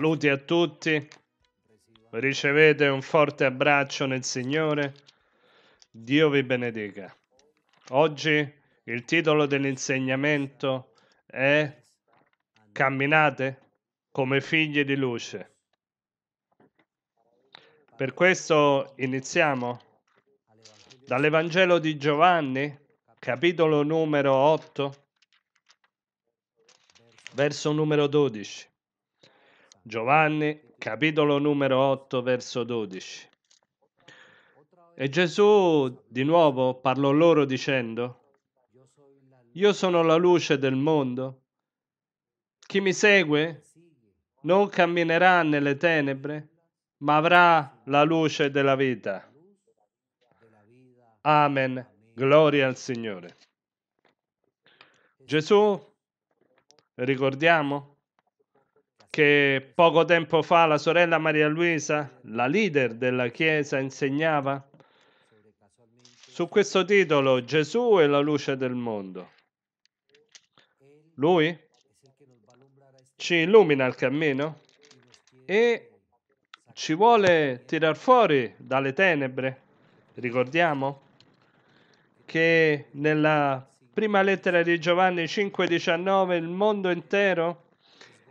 Saluti a tutti. Ricevete un forte abbraccio nel Signore. Dio vi benedica. Oggi il titolo dell'insegnamento è Camminate come figli di luce. Per questo iniziamo dall'Evangelo di Giovanni, capitolo numero 8, verso numero 12. Giovanni, capitolo numero 8, verso 12. E Gesù di nuovo parlò loro dicendo, io sono la luce del mondo. Chi mi segue non camminerà nelle tenebre, ma avrà la luce della vita. Amen. Gloria al Signore. Gesù, ricordiamo, che poco tempo fa la sorella Maria Luisa, la leader della Chiesa, insegnava? Su questo titolo Gesù è la luce del mondo. Lui ci illumina il cammino e ci vuole tirar fuori dalle tenebre. Ricordiamo che nella prima lettera di Giovanni 5:19 il mondo intero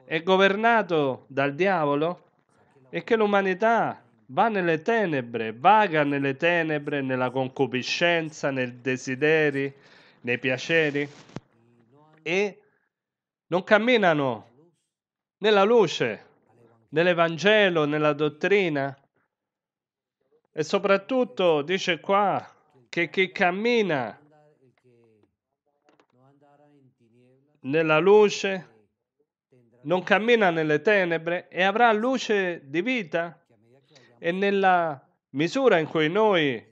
è governato dal diavolo e che l'umanità va nelle tenebre, vaga nelle tenebre, nella concupiscenza, nei desideri, nei piaceri e non camminano nella luce, nell'Evangelo, nella dottrina. E soprattutto dice qua che chi cammina nella luce non cammina nelle tenebre e avrà luce di vita. E nella misura in cui noi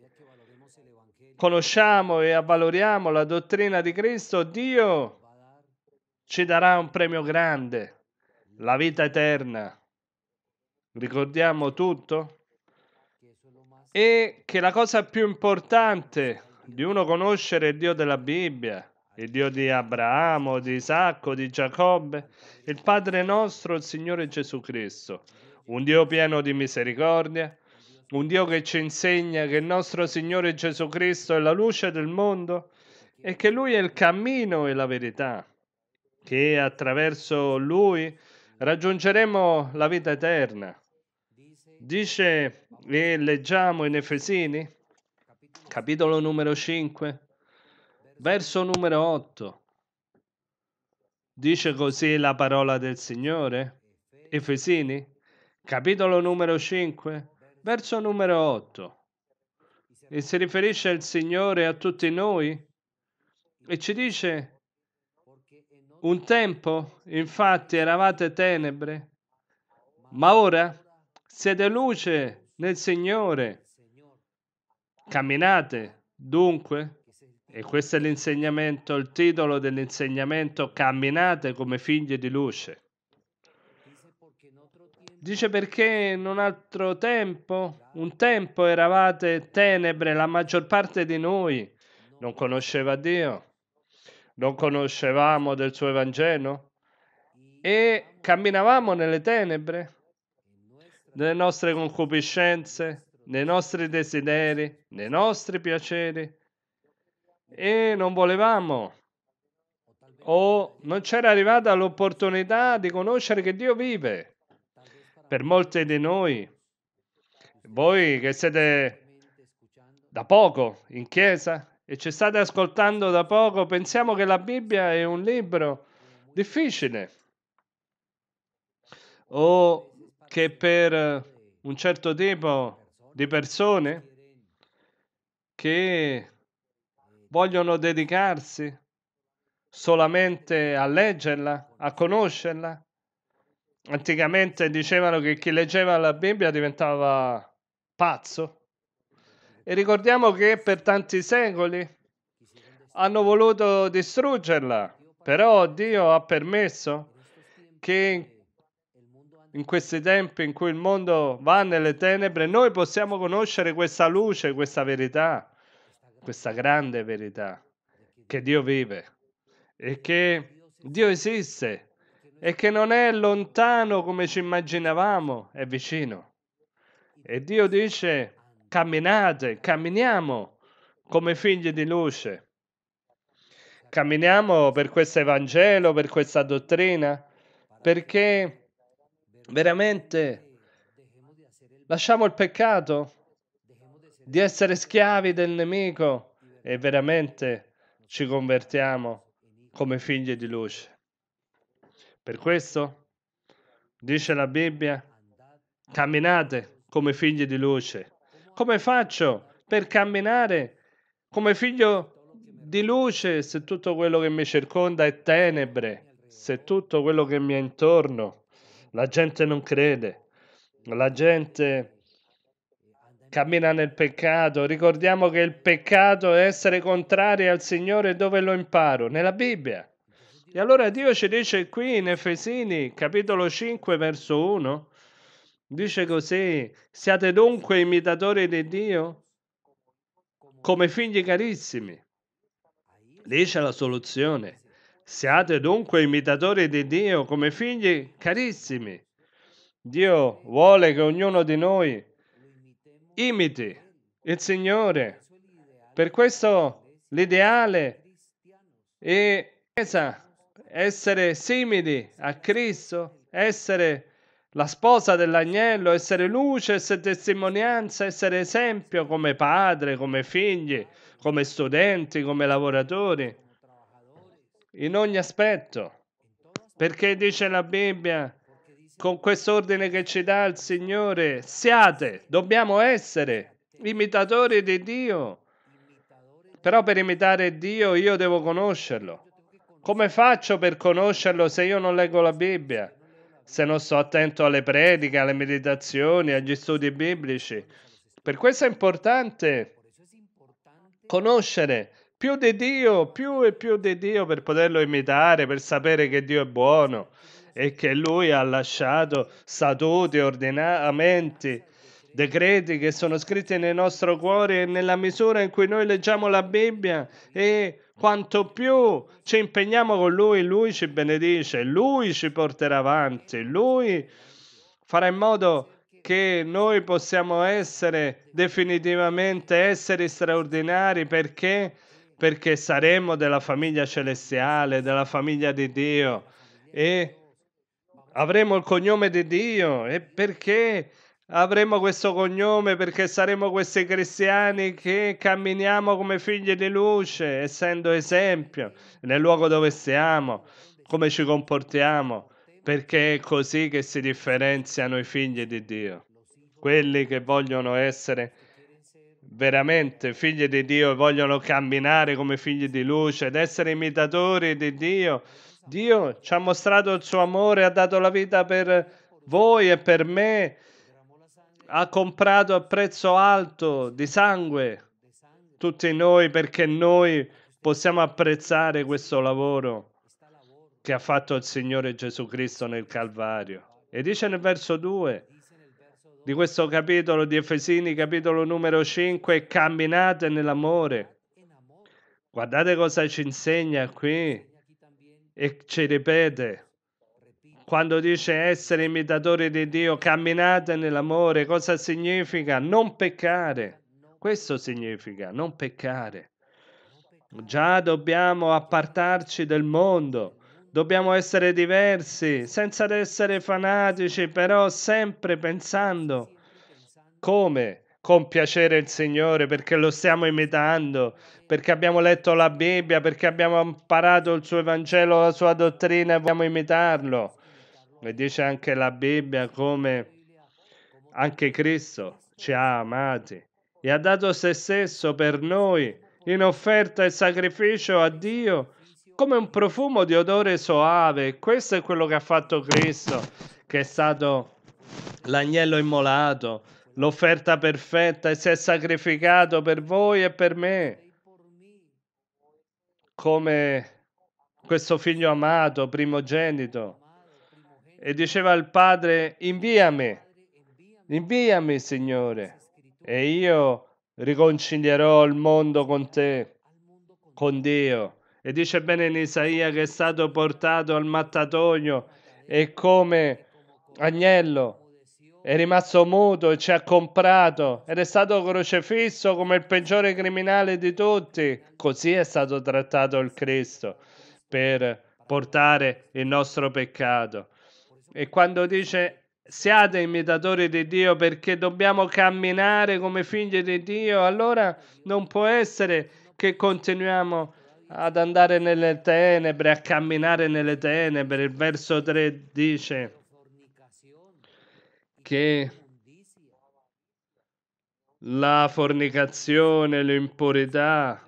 conosciamo e avvaloriamo la dottrina di Cristo, Dio ci darà un premio grande, la vita eterna. Ricordiamo tutto? E che la cosa più importante di uno conoscere il Dio della Bibbia, il Dio di Abramo, di Isacco, di Giacobbe, il Padre nostro, il Signore Gesù Cristo, un Dio pieno di misericordia, un Dio che ci insegna che il nostro Signore Gesù Cristo è la luce del mondo e che Lui è il cammino e la verità, che attraverso Lui raggiungeremo la vita eterna. Dice, e leggiamo in Efesini, capitolo numero 5, Verso numero 8. Dice così la parola del Signore? Efesini, capitolo numero 5, verso numero 8. E si riferisce al Signore a tutti noi e ci dice, un tempo infatti eravate tenebre, ma ora siete luce nel Signore. Camminate dunque e questo è l'insegnamento, il titolo dell'insegnamento, camminate come figli di luce. Dice perché in un altro tempo, un tempo eravate tenebre, la maggior parte di noi non conosceva Dio, non conoscevamo del suo Evangelo e camminavamo nelle tenebre, nelle nostre concupiscenze, nei nostri desideri, nei nostri piaceri e non volevamo o non c'era arrivata l'opportunità di conoscere che Dio vive. Per molti di noi, voi che siete da poco in chiesa e ci state ascoltando da poco, pensiamo che la Bibbia è un libro difficile o che per un certo tipo di persone che vogliono dedicarsi solamente a leggerla, a conoscerla. Anticamente dicevano che chi leggeva la Bibbia diventava pazzo. E ricordiamo che per tanti secoli hanno voluto distruggerla, però Dio ha permesso che in questi tempi in cui il mondo va nelle tenebre, noi possiamo conoscere questa luce, questa verità questa grande verità, che Dio vive e che Dio esiste e che non è lontano come ci immaginavamo, è vicino. E Dio dice, camminate, camminiamo come figli di luce. Camminiamo per questo Evangelo, per questa dottrina, perché veramente lasciamo il peccato di essere schiavi del nemico e veramente ci convertiamo come figli di luce. Per questo dice la Bibbia, camminate come figli di luce. Come faccio per camminare come figlio di luce se tutto quello che mi circonda è tenebre, se tutto quello che mi è intorno, la gente non crede, la gente cammina nel peccato. Ricordiamo che il peccato è essere contrari al Signore dove lo imparo? Nella Bibbia. E allora Dio ci dice qui in Efesini, capitolo 5, verso 1, dice così, siate dunque imitatori di Dio come figli carissimi. Dice la soluzione. Siate dunque imitatori di Dio come figli carissimi. Dio vuole che ognuno di noi imiti il Signore. Per questo l'ideale è essere simili a Cristo, essere la sposa dell'agnello, essere luce, essere testimonianza, essere esempio come padre, come figli, come studenti, come lavoratori, in ogni aspetto. Perché dice la Bibbia, con questo ordine che ci dà il Signore, siate, dobbiamo essere imitatori di Dio. Però per imitare Dio io devo conoscerlo. Come faccio per conoscerlo se io non leggo la Bibbia? Se non sto attento alle prediche, alle meditazioni, agli studi biblici. Per questo è importante conoscere più di Dio, più e più di Dio per poterlo imitare, per sapere che Dio è buono, e che lui ha lasciato statuti, ordinamenti, decreti che sono scritti nel nostro cuore e nella misura in cui noi leggiamo la Bibbia e quanto più ci impegniamo con lui, lui ci benedice, lui ci porterà avanti, lui farà in modo che noi possiamo essere definitivamente esseri straordinari perché perché saremo della famiglia celestiale, della famiglia di Dio e avremo il cognome di Dio e perché avremo questo cognome? Perché saremo questi cristiani che camminiamo come figli di luce, essendo esempio nel luogo dove siamo, come ci comportiamo, perché è così che si differenziano i figli di Dio, quelli che vogliono essere veramente figli di Dio e vogliono camminare come figli di luce ed essere imitatori di Dio Dio ci ha mostrato il suo amore, ha dato la vita per voi e per me, ha comprato a prezzo alto di sangue tutti noi perché noi possiamo apprezzare questo lavoro che ha fatto il Signore Gesù Cristo nel Calvario. E dice nel verso 2 di questo capitolo di Efesini, capitolo numero 5, camminate nell'amore. Guardate cosa ci insegna qui e ci ripete quando dice essere imitatori di Dio, camminate nell'amore, cosa significa? Non peccare. Questo significa non peccare. Già dobbiamo appartarci del mondo, dobbiamo essere diversi, senza essere fanatici, però sempre pensando come con piacere il Signore, perché lo stiamo imitando, perché abbiamo letto la Bibbia, perché abbiamo imparato il suo Evangelo, la sua dottrina e vogliamo imitarlo. E dice anche la Bibbia come anche Cristo ci ha amati e ha dato se stesso per noi in offerta e sacrificio a Dio come un profumo di odore soave. Questo è quello che ha fatto Cristo, che è stato l'agnello immolato l'offerta perfetta e si è sacrificato per voi e per me, come questo figlio amato, primogenito. E diceva al padre, inviami, inviami Signore, e io riconcilierò il mondo con te, con Dio. E dice bene in Isaia che è stato portato al mattatoio e come agnello è rimasto muto e ci ha comprato ed è stato crocefisso come il peggiore criminale di tutti. Così è stato trattato il Cristo per portare il nostro peccato. E quando dice siate imitatori di Dio perché dobbiamo camminare come figli di Dio, allora non può essere che continuiamo ad andare nelle tenebre, a camminare nelle tenebre. Il verso 3 dice che la fornicazione, l'impurità,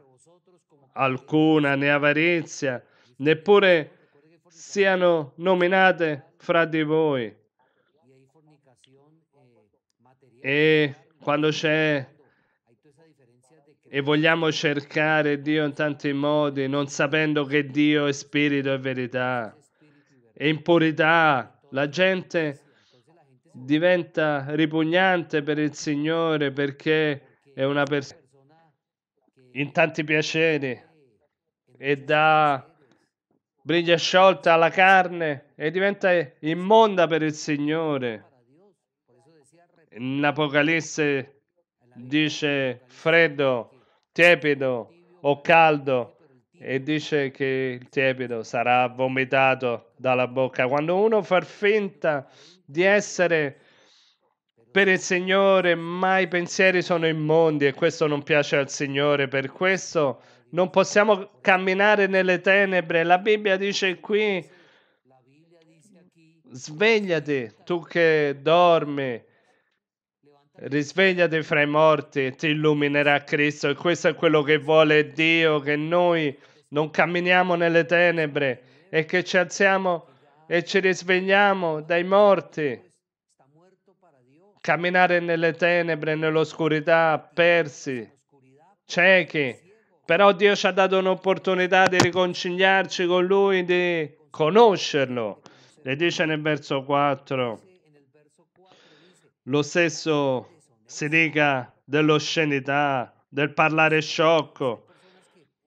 alcuna né avarizia, neppure siano nominate fra di voi. E quando c'è e vogliamo cercare Dio in tanti modi, non sapendo che Dio è spirito e verità, e impurità, la gente diventa ripugnante per il Signore perché è una persona in tanti piaceri e dà briglia sciolta alla carne e diventa immonda per il Signore. In Apocalisse dice freddo, tiepido o caldo e dice che il tiepido sarà vomitato dalla bocca. Quando uno fa finta di essere per il Signore, ma i pensieri sono immondi e questo non piace al Signore. Per questo non possiamo camminare nelle tenebre. La Bibbia dice qui, svegliati tu che dormi, risvegliati fra i morti, ti illuminerà Cristo. E questo è quello che vuole Dio, che noi non camminiamo nelle tenebre e che ci alziamo e ci risvegliamo dai morti. Camminare nelle tenebre, nell'oscurità, persi, ciechi. Però Dio ci ha dato un'opportunità di riconciliarci con Lui, di conoscerlo. Le dice nel verso 4. Lo stesso si dica dell'oscenità, del parlare sciocco,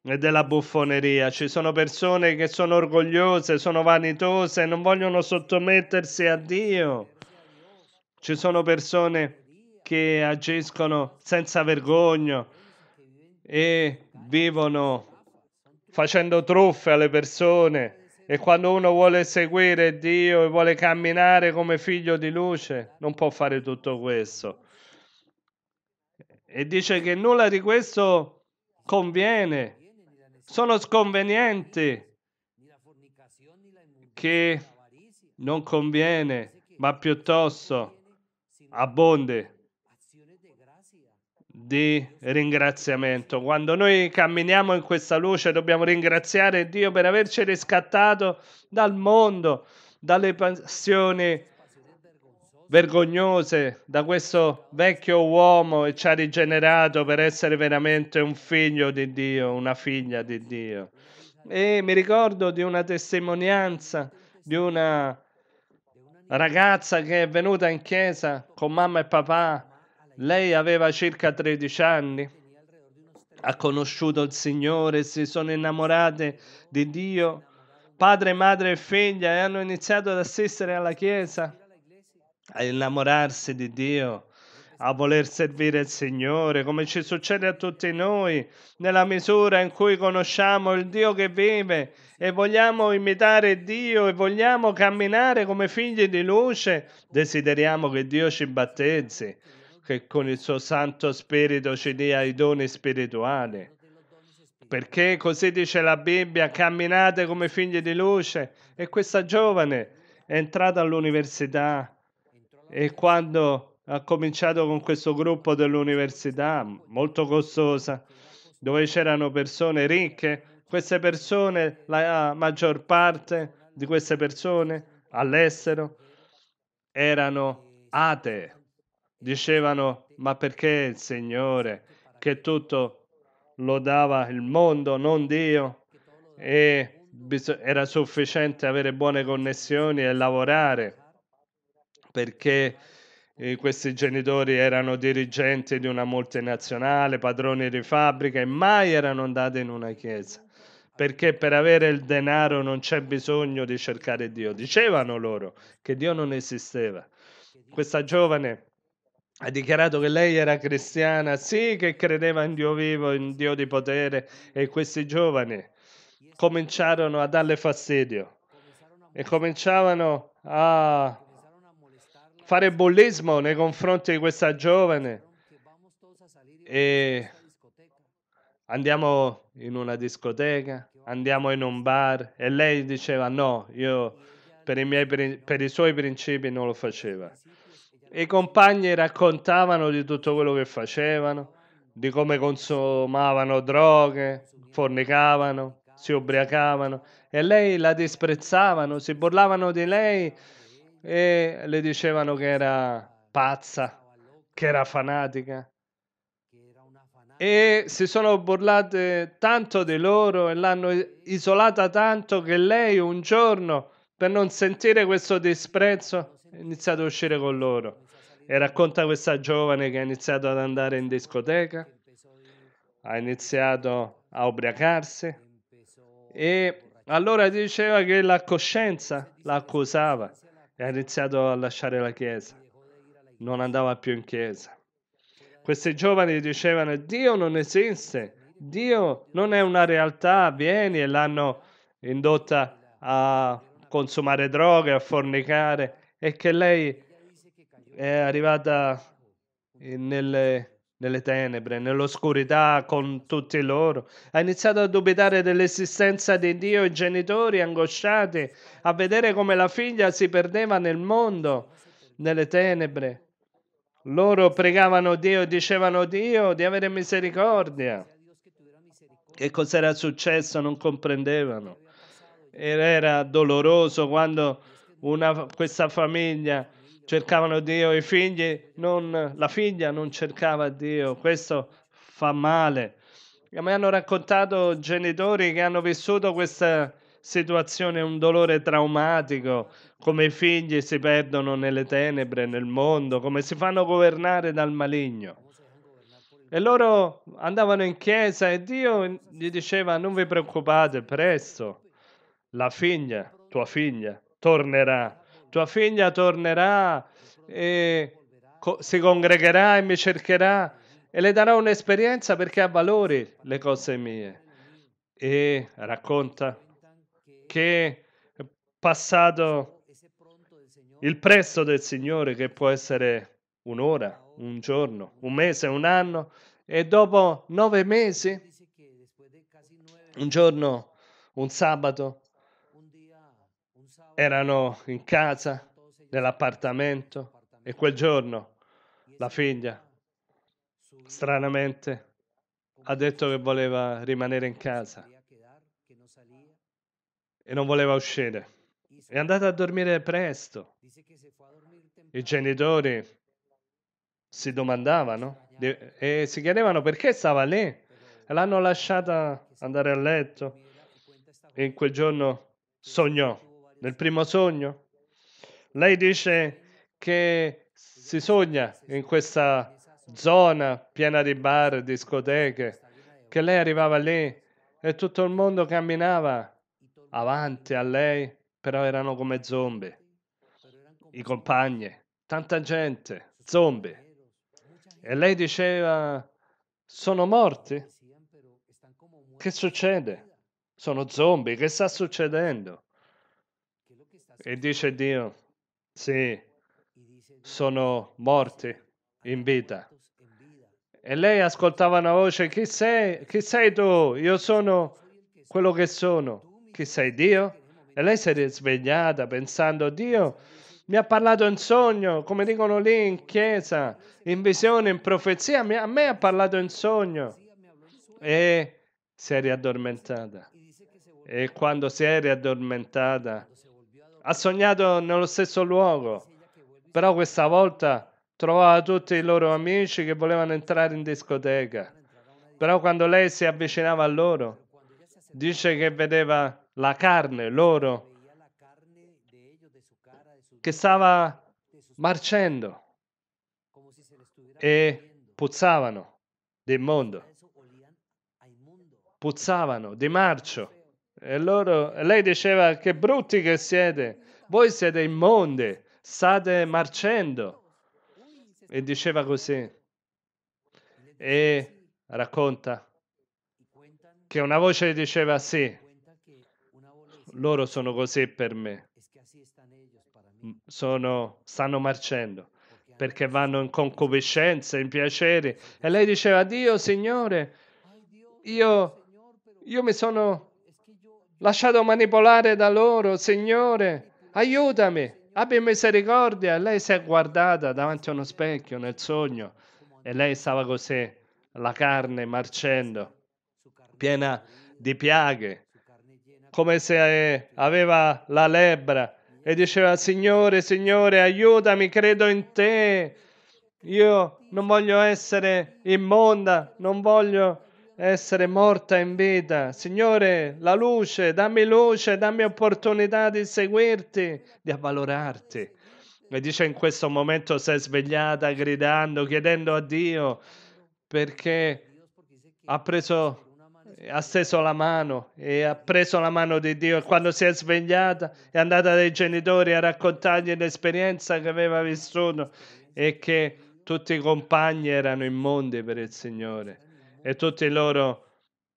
e della buffoneria. Ci sono persone che sono orgogliose, sono vanitose, non vogliono sottomettersi a Dio. Ci sono persone che agiscono senza vergogna e vivono facendo truffe alle persone. E quando uno vuole seguire Dio e vuole camminare come figlio di luce, non può fare tutto questo. E dice che nulla di questo conviene sono sconvenienti che non conviene, ma piuttosto abbonde di ringraziamento. Quando noi camminiamo in questa luce dobbiamo ringraziare Dio per averci riscattato dal mondo, dalle passioni vergognose da questo vecchio uomo e ci ha rigenerato per essere veramente un figlio di Dio, una figlia di Dio. E mi ricordo di una testimonianza di una ragazza che è venuta in chiesa con mamma e papà. Lei aveva circa 13 anni, ha conosciuto il Signore, si sono innamorate di Dio, padre, madre e figlia, e hanno iniziato ad assistere alla chiesa a innamorarsi di Dio, a esatto. voler servire il Signore, come ci succede a tutti noi, nella misura in cui conosciamo il Dio che vive e esatto. vogliamo imitare Dio e vogliamo camminare come figli di luce, desideriamo che Dio ci battezzi, che con il suo Santo Spirito ci dia i doni spirituali. Perché così dice la Bibbia, camminate come figli di luce. E questa giovane è entrata all'università e quando ha cominciato con questo gruppo dell'università molto costosa, dove c'erano persone ricche, queste persone, la maggior parte di queste persone all'estero erano atee. Dicevano, ma perché il Signore che tutto lo dava il mondo, non Dio, e era sufficiente avere buone connessioni e lavorare perché eh, questi genitori erano dirigenti di una multinazionale, padroni di fabbrica e mai erano andati in una chiesa. Perché per avere il denaro non c'è bisogno di cercare Dio. Dicevano loro che Dio non esisteva. Questa giovane ha dichiarato che lei era cristiana, sì che credeva in Dio vivo, in Dio di potere e questi giovani cominciarono a darle fastidio e cominciavano a fare bullismo nei confronti di questa giovane e andiamo in una discoteca, andiamo in un bar e lei diceva no, io per i, miei, per i suoi principi non lo faceva. I compagni raccontavano di tutto quello che facevano, di come consumavano droghe, fornicavano, si ubriacavano e lei la disprezzavano, si burlavano di lei e le dicevano che era pazza, che era fanatica. E si sono burlate tanto di loro e l'hanno isolata tanto che lei un giorno, per non sentire questo disprezzo, ha iniziato a uscire con loro. E racconta questa giovane che ha iniziato ad andare in discoteca, ha iniziato a ubriacarsi e allora diceva che la coscienza la accusava e ha iniziato a lasciare la chiesa. Non andava più in chiesa. Questi giovani dicevano Dio non esiste, Dio non è una realtà, vieni e l'hanno indotta a consumare droghe, a fornicare e che lei è arrivata nelle nelle tenebre, nell'oscurità con tutti loro. Ha iniziato a dubitare dell'esistenza di Dio i genitori angosciati, a vedere come la figlia si perdeva nel mondo, nelle tenebre. Loro pregavano Dio, e dicevano Dio di avere misericordia. Che cos'era successo non comprendevano. era doloroso quando una, questa famiglia cercavano Dio, i figli, non, la figlia non cercava Dio, questo fa male. mi hanno raccontato genitori che hanno vissuto questa situazione, un dolore traumatico, come i figli si perdono nelle tenebre, nel mondo, come si fanno governare dal maligno. E loro andavano in chiesa e Dio gli diceva non vi preoccupate, presto la figlia, tua figlia, tornerà tua figlia tornerà e si congregherà e mi cercherà e le darò un'esperienza perché ha valori le cose mie. E racconta che è passato il presto del Signore che può essere un'ora, un giorno, un mese, un anno e dopo nove mesi, un giorno, un sabato, erano in casa, nell'appartamento e quel giorno la figlia stranamente ha detto che voleva rimanere in casa e non voleva uscire. È andata a dormire presto. I genitori si domandavano e si chiedevano perché stava lì. L'hanno lasciata andare a letto e in quel giorno sognò nel primo sogno? Lei dice che si sogna in questa zona piena di bar, discoteche, che lei arrivava lì e tutto il mondo camminava avanti a lei, però erano come zombie. I compagni, tanta gente, zombie. E lei diceva, sono morti? Che succede? Sono zombie, che sta succedendo? E dice Dio, sì, sono morti in vita. E lei ascoltava una voce, chi sei? Chi sei tu? Io sono quello che sono. Chi sei Dio? E lei si è risvegliata pensando, Dio mi ha parlato in sogno, come dicono lì in chiesa, in visione, in profezia, a me ha parlato in sogno. E si è riaddormentata. E quando si è riaddormentata, ha sognato nello stesso luogo, però questa volta trovava tutti i loro amici che volevano entrare in discoteca. Però quando lei si avvicinava a loro, dice che vedeva la carne loro che stava marcendo e puzzavano di mondo, puzzavano di marcio e loro, lei diceva che brutti che siete, voi siete immonde, state marcendo. E diceva così. E racconta che una voce diceva sì, loro sono così per me, sono, stanno marcendo perché vanno in concupiscenza, in piaceri. E lei diceva, Dio, Signore, io, io mi sono lasciato manipolare da loro, Signore, aiutami, abbi misericordia. E lei si è guardata davanti a uno specchio nel sogno e lei stava così, la carne marcendo, piena di piaghe, come se eh, aveva la lebbra e diceva Signore, Signore, aiutami, credo in te. Io non voglio essere immonda, non voglio essere morta in vita. Signore, la luce, dammi luce, dammi opportunità di seguirti, di avvalorarti. E dice in questo momento si è svegliata gridando, chiedendo a Dio perché ha preso ha steso la mano e ha preso la mano di Dio e quando si è svegliata è andata dai genitori a raccontargli l'esperienza che aveva vissuto e che tutti i compagni erano immondi per il Signore e tutti loro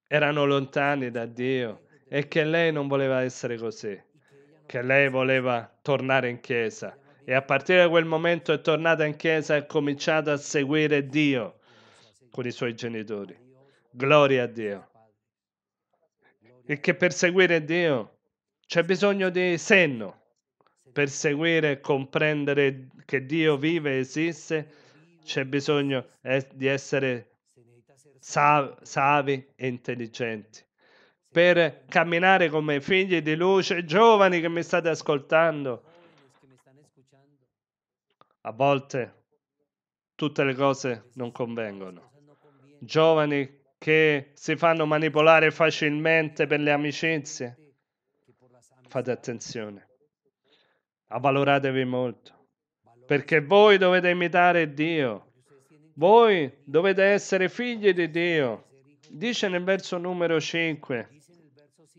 erano lontani da Dio e che lei non voleva essere così, che lei voleva tornare in chiesa. E a partire da quel momento è tornata in chiesa e ha cominciato a seguire Dio con i suoi genitori. Gloria a Dio. E che per seguire Dio c'è bisogno di senno, per seguire e comprendere che Dio vive e esiste, c'è bisogno eh, di essere sa- savi e intelligenti, per camminare come figli di luce, giovani che mi state ascoltando. A volte tutte le cose non convengono. Giovani che si fanno manipolare facilmente per le amicizie. Fate attenzione, avvaloratevi molto, perché voi dovete imitare Dio voi dovete essere figli di Dio. Dice nel verso numero 5,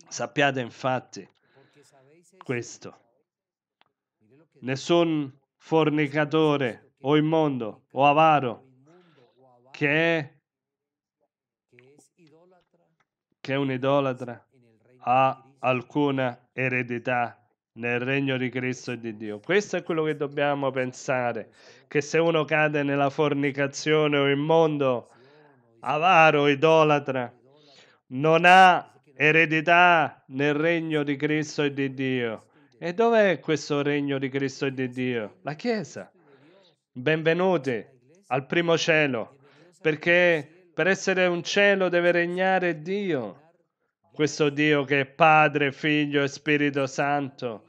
sappiate infatti questo. Nessun fornicatore o immondo o avaro che è, che è un idolatra ha alcuna eredità nel regno di Cristo e di Dio. Questo è quello che dobbiamo pensare, che se uno cade nella fornicazione o immondo, avaro, idolatra, non ha eredità nel regno di Cristo e di Dio. E dov'è questo regno di Cristo e di Dio? La Chiesa. Benvenuti al primo cielo, perché per essere un cielo deve regnare Dio questo Dio che è Padre, Figlio e Spirito Santo.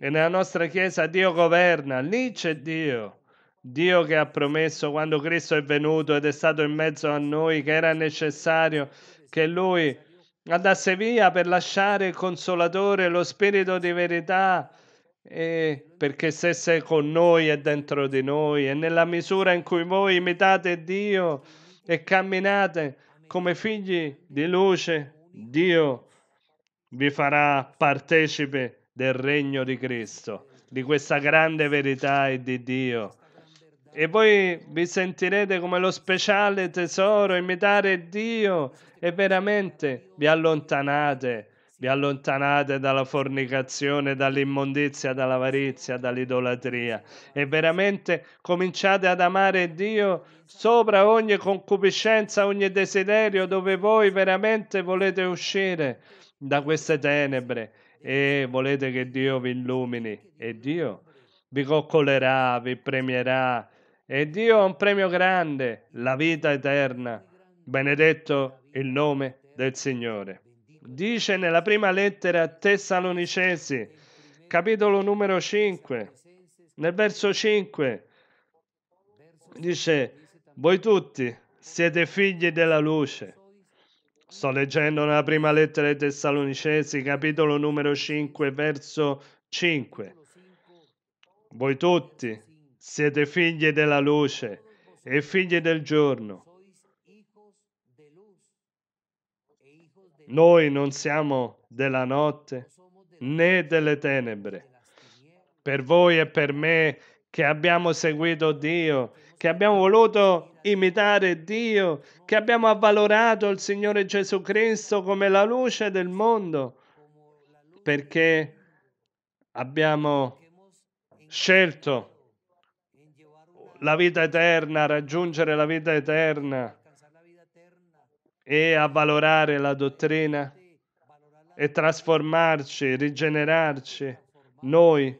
E nella nostra Chiesa Dio governa, lì c'è Dio. Dio che ha promesso quando Cristo è venuto ed è stato in mezzo a noi che era necessario che Lui andasse via per lasciare il consolatore, lo spirito di verità, perché stesse con noi e dentro di noi. E nella misura in cui voi imitate Dio e camminate come figli di luce, Dio vi farà partecipe del regno di Cristo, di questa grande verità e di Dio. E voi vi sentirete come lo speciale tesoro, imitare Dio e veramente vi allontanate vi allontanate dalla fornicazione, dall'immondizia, dall'avarizia, dall'idolatria e veramente cominciate ad amare Dio sopra ogni concupiscenza, ogni desiderio dove voi veramente volete uscire da queste tenebre e volete che Dio vi illumini e Dio vi coccolerà, vi premierà e Dio ha un premio grande, la vita eterna. Benedetto il nome del Signore dice nella prima lettera a Tessalonicesi, capitolo numero 5, nel verso 5, dice, voi tutti siete figli della luce. Sto leggendo nella prima lettera ai Tessalonicesi, capitolo numero 5, verso 5. Voi tutti siete figli della luce e figli del giorno. Noi non siamo della notte né delle tenebre. Per voi e per me che abbiamo seguito Dio, che abbiamo voluto imitare Dio, che abbiamo avvalorato il Signore Gesù Cristo come la luce del mondo, perché abbiamo scelto la vita eterna, raggiungere la vita eterna e avvalorare la dottrina e trasformarci, rigenerarci. Noi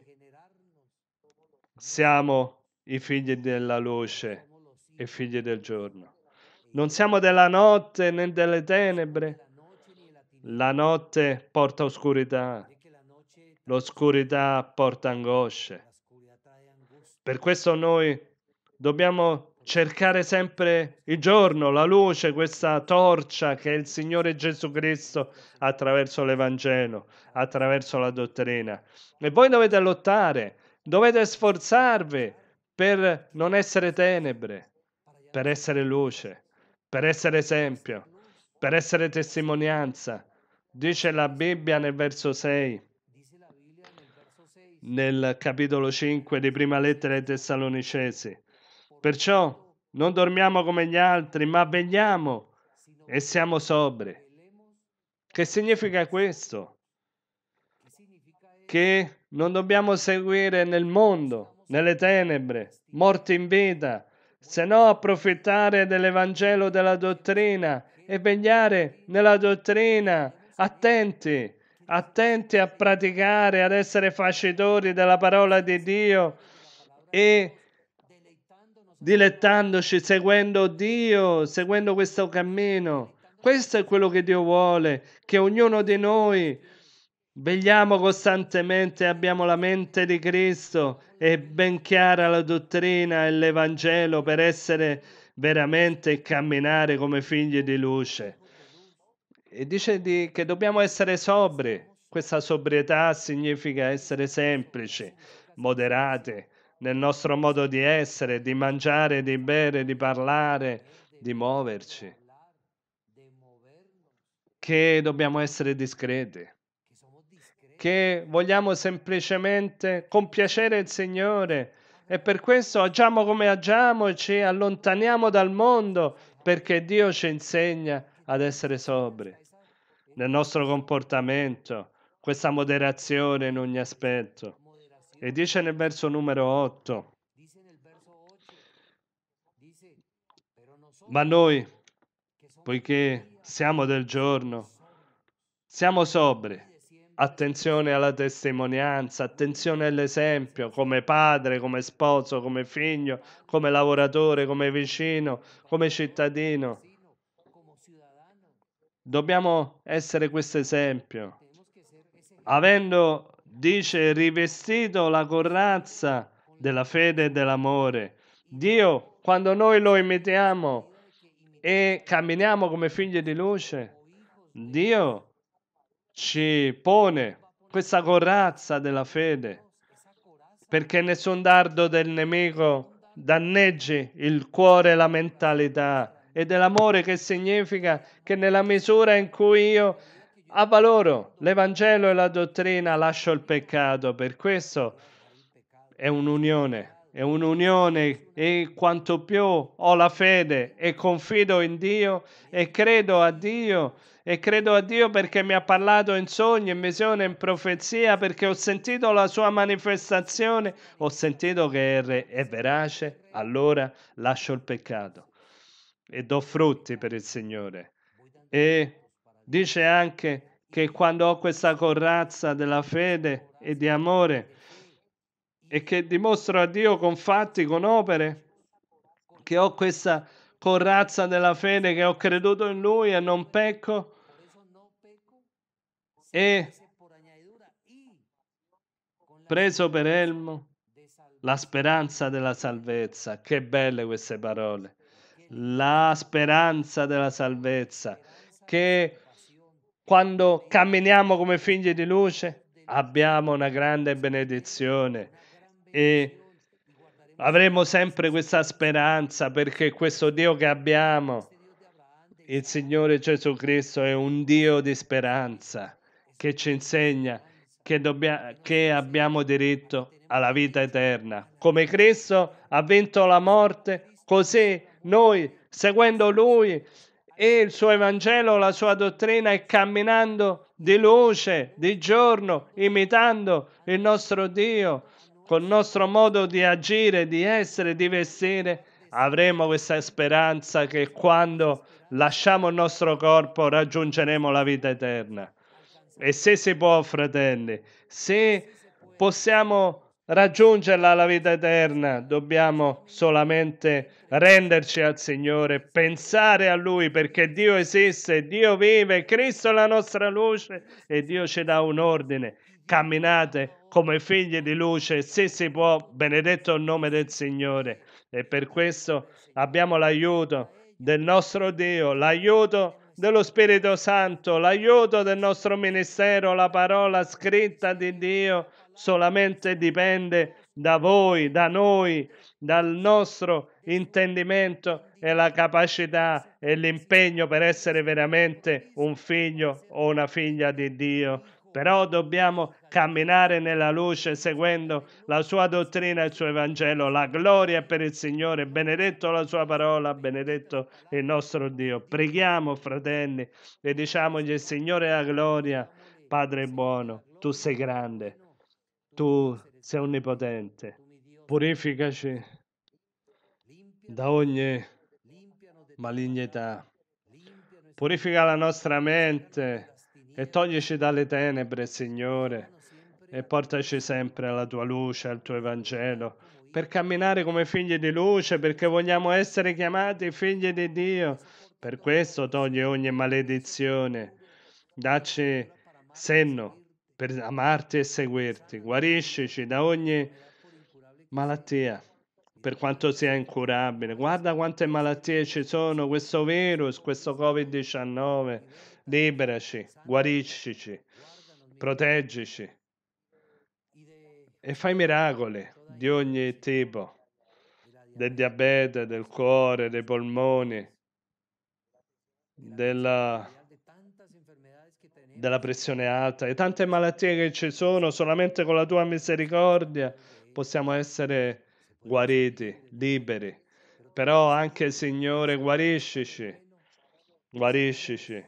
siamo i figli della luce e figli del giorno. Non siamo della notte né delle tenebre. La notte porta oscurità, l'oscurità porta angosce. Per questo noi dobbiamo cercare sempre il giorno, la luce, questa torcia che è il Signore Gesù Cristo attraverso l'Evangelo, attraverso la dottrina. E voi dovete lottare, dovete sforzarvi per non essere tenebre, per essere luce, per essere esempio, per essere testimonianza. Dice la Bibbia nel verso 6 nel capitolo 5 di prima lettera ai Tessalonicesi Perciò non dormiamo come gli altri, ma vegliamo e siamo sobri. Che significa questo? Che non dobbiamo seguire nel mondo, nelle tenebre, morti in vita, se no approfittare dell'Evangelo della dottrina e vegliare nella dottrina, attenti, attenti a praticare, ad essere facitori della parola di Dio e dilettandoci, seguendo Dio, seguendo questo cammino. Questo è quello che Dio vuole, che ognuno di noi vegliamo costantemente, abbiamo la mente di Cristo, e ben chiara la dottrina e l'Evangelo per essere veramente camminare come figli di luce. E dice di, che dobbiamo essere sobri. Questa sobrietà significa essere semplici, moderati, nel nostro modo di essere, di mangiare, di bere, di parlare, di muoverci, che dobbiamo essere discreti, che vogliamo semplicemente compiacere il Signore e per questo agiamo come agiamo e ci allontaniamo dal mondo perché Dio ci insegna ad essere sobri nel nostro comportamento, questa moderazione in ogni aspetto. E dice nel verso numero 8. Ma noi, poiché siamo del giorno, siamo sobri. Attenzione alla testimonianza, attenzione all'esempio, come padre, come sposo, come figlio, come lavoratore, come vicino, come cittadino. Dobbiamo essere questo esempio, avendo dice rivestito la corazza della fede e dell'amore. Dio, quando noi lo imitiamo e camminiamo come figli di luce, Dio ci pone questa corazza della fede perché nessun dardo del nemico danneggi il cuore e la mentalità e dell'amore che significa che nella misura in cui io Abba loro, l'Evangelo e la dottrina, lascio il peccato. Per questo è un'unione, è un'unione e quanto più ho la fede e confido in Dio e credo a Dio e credo a Dio perché mi ha parlato in sogni, in visione, in profezia, perché ho sentito la sua manifestazione, ho sentito che è, è verace, allora lascio il peccato e do frutti per il Signore. E Dice anche che quando ho questa corazza della fede e di amore e che dimostro a Dio con fatti, con opere, che ho questa corazza della fede, che ho creduto in Lui e non pecco, e preso per elmo la speranza della salvezza. Che belle queste parole! La speranza della salvezza, che quando camminiamo come figli di luce, abbiamo una grande benedizione e avremo sempre questa speranza perché questo Dio che abbiamo, il Signore Gesù Cristo, è un Dio di speranza che ci insegna che, dobbia- che abbiamo diritto alla vita eterna. Come Cristo ha vinto la morte, così noi, seguendo Lui, e il suo Evangelo, la sua dottrina e camminando di luce, di giorno, imitando il nostro Dio, col nostro modo di agire, di essere, di vestire, avremo questa speranza che quando lasciamo il nostro corpo raggiungeremo la vita eterna. E se si può, fratelli, se possiamo raggiungerla la vita eterna, dobbiamo solamente renderci al Signore, pensare a Lui perché Dio esiste, Dio vive, Cristo è la nostra luce e Dio ci dà un ordine. Camminate come figli di luce, se si può, benedetto il nome del Signore. E per questo abbiamo l'aiuto del nostro Dio, l'aiuto dello Spirito Santo, l'aiuto del nostro ministero, la parola scritta di Dio solamente dipende da voi, da noi, dal nostro intendimento e la capacità e l'impegno per essere veramente un figlio o una figlia di Dio. Però dobbiamo camminare nella luce seguendo la sua dottrina e il suo Evangelo. La gloria è per il Signore, benedetto la sua parola, benedetto il nostro Dio. Preghiamo, fratelli, e diciamogli, Signore la gloria, Padre buono, tu sei grande tu sei onnipotente, purificaci da ogni malignità, purifica la nostra mente e toglici dalle tenebre, Signore, e portaci sempre alla tua luce, al tuo Evangelo, per camminare come figli di luce, perché vogliamo essere chiamati figli di Dio. Per questo togli ogni maledizione, dacci senno per amarti e seguirti. Guariscici da ogni malattia, per quanto sia incurabile. Guarda quante malattie ci sono, questo virus, questo Covid-19. Liberaci, guariscici, proteggici e fai miracoli di ogni tipo, del diabete, del cuore, dei polmoni, della della pressione alta, e tante malattie che ci sono, solamente con la tua misericordia possiamo essere guariti, liberi. Però anche Signore, guariscici, guariscici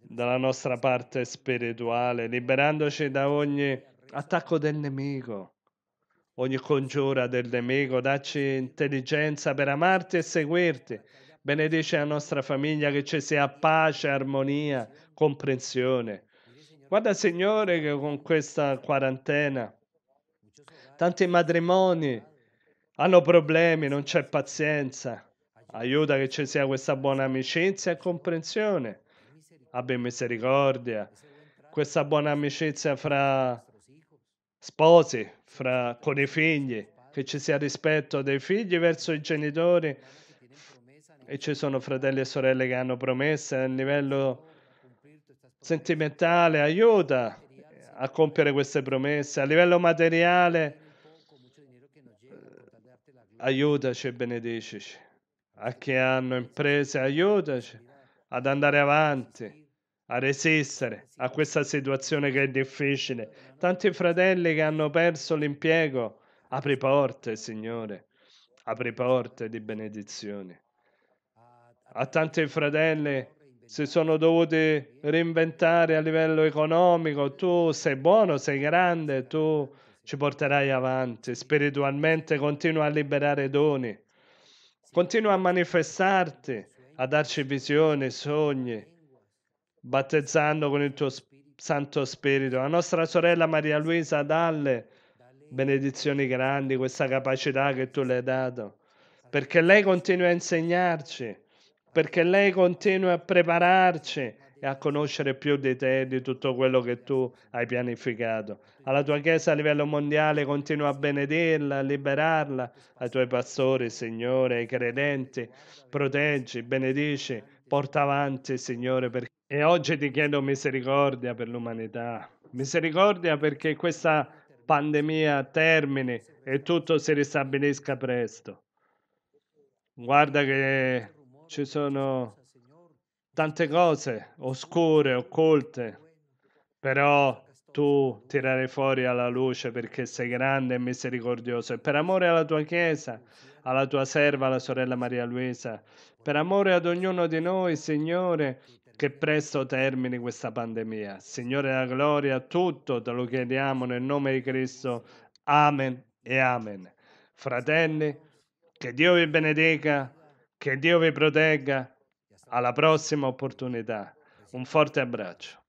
dalla nostra parte spirituale, liberandoci da ogni attacco del nemico, ogni congiura del nemico, dacci intelligenza per amarti e seguirti benedice la nostra famiglia, che ci sia pace, armonia, comprensione. Guarda Signore che con questa quarantena tanti matrimoni hanno problemi, non c'è pazienza. Aiuta che ci sia questa buona amicizia e comprensione. Abbi misericordia. Questa buona amicizia fra sposi, fra, con i figli, che ci sia rispetto dei figli verso i genitori e ci sono fratelli e sorelle che hanno promesse a livello sentimentale, aiuta a compiere queste promesse. A livello materiale, eh, aiutaci e benedicici. A chi hanno imprese, aiutaci ad andare avanti a resistere a questa situazione che è difficile. Tanti fratelli che hanno perso l'impiego, apri porte, Signore, apri porte di benedizioni a tante fratelle si sono dovute reinventare a livello economico. Tu sei buono, sei grande, tu ci porterai avanti. Spiritualmente continua a liberare doni, continua a manifestarti, a darci visioni, sogni, battezzando con il tuo Santo Spirito. La nostra sorella Maria Luisa, dalle benedizioni grandi, questa capacità che tu le hai dato, perché lei continua a insegnarci perché lei continua a prepararci e a conoscere più di te e di tutto quello che tu hai pianificato. Alla tua Chiesa a livello mondiale continua a benedirla, a liberarla, ai tuoi pastori, Signore, ai credenti, proteggi, benedici, porta avanti, Signore. Per... E oggi ti chiedo misericordia per l'umanità, misericordia perché questa pandemia termini e tutto si ristabilisca presto. Guarda che ci sono tante cose oscure, occulte, però tu tirare fuori alla luce perché sei grande e misericordioso e per amore alla tua Chiesa, alla tua serva, alla sorella Maria Luisa, per amore ad ognuno di noi, Signore, che presto termini questa pandemia. Signore la gloria, tutto te lo chiediamo nel nome di Cristo. Amen e amen. Fratelli, che Dio vi benedica che Dio vi protegga. Alla prossima opportunità. Un forte abbraccio.